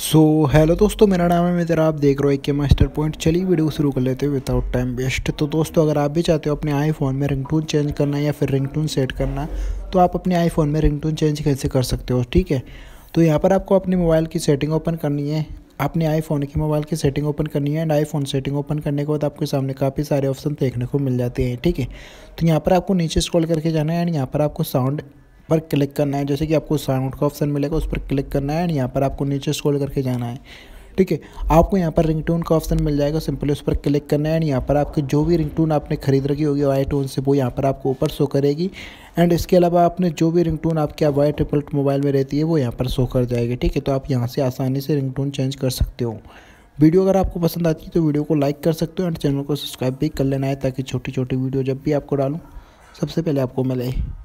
सो so, hello दोस्तों मेरा नाम है मित्र आप देख रहे हो एक मास्टर पॉइंट चलिए वीडियो शुरू कर लेते हैं विदाउट टाइम वेस्ट तो दोस्तों अगर आप भी चाहते हो अपने आईफोन में रिंगटोन चेंज करना या फिर रिंगटोन सेट करना तो आप अपने आईफोन में रिंगटोन चेंज कैसे कर सकते हो ठीक है तो यहाँ पर आपको अपने मोबाइल की सेटिंग ओपन करनी है अपने आईफोन के मोबाइल की सेटिंग ओपन करनी है एंड आईफोन सेटिंग ओपन करने के बाद आपके सामने काफ़ी सारे ऑप्शन देखने को मिल जाते हैं ठीक है तो यहाँ पर आपको नीचे स्क्रॉल करके जाना है एंड यहाँ पर आपको साउंड पर क्लिक करना है जैसे कि आपको साउंड का ऑप्शन मिलेगा उस पर क्लिक करना है एंड यहाँ पर आपको नीचे स्क्रॉल करके जाना है ठीक है आपको यहाँ पर रिंगटोन का ऑप्शन मिल जाएगा सिंपली उस पर क्लिक करना है एंड यहाँ पर आपकी जो भी रिंगटोन आपने खरीद रखी होगी वाई टोन से वो यहाँ पर आपको ऊपर शो करेगी एंड इसके अलावा आपने जो भी रिंगटोन आपके वाई ट्रिपल मोबाइल में रहती है वो यहाँ पर शो कर जाएगी ठीक है तो आप यहाँ से आसानी से रिंग चेंज कर सकते हो वीडियो अगर आपको पसंद आती है तो वीडियो को लाइक कर सकते हो एंड चैनल को सब्सक्राइब भी कर लेना है ताकि छोटी छोटी वीडियो जब भी आपको डालूँ सबसे पहले आपको मिले